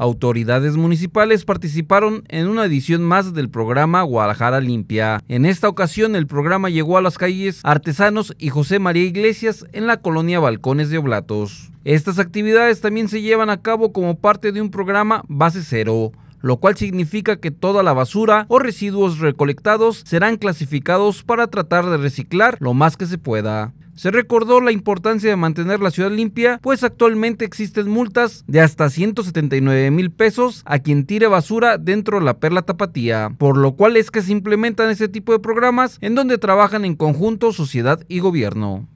Autoridades municipales participaron en una edición más del programa Guadalajara Limpia. En esta ocasión el programa llegó a las calles Artesanos y José María Iglesias en la colonia Balcones de Oblatos. Estas actividades también se llevan a cabo como parte de un programa Base Cero lo cual significa que toda la basura o residuos recolectados serán clasificados para tratar de reciclar lo más que se pueda. Se recordó la importancia de mantener la ciudad limpia, pues actualmente existen multas de hasta 179 mil pesos a quien tire basura dentro de la perla tapatía, por lo cual es que se implementan este tipo de programas en donde trabajan en conjunto sociedad y gobierno.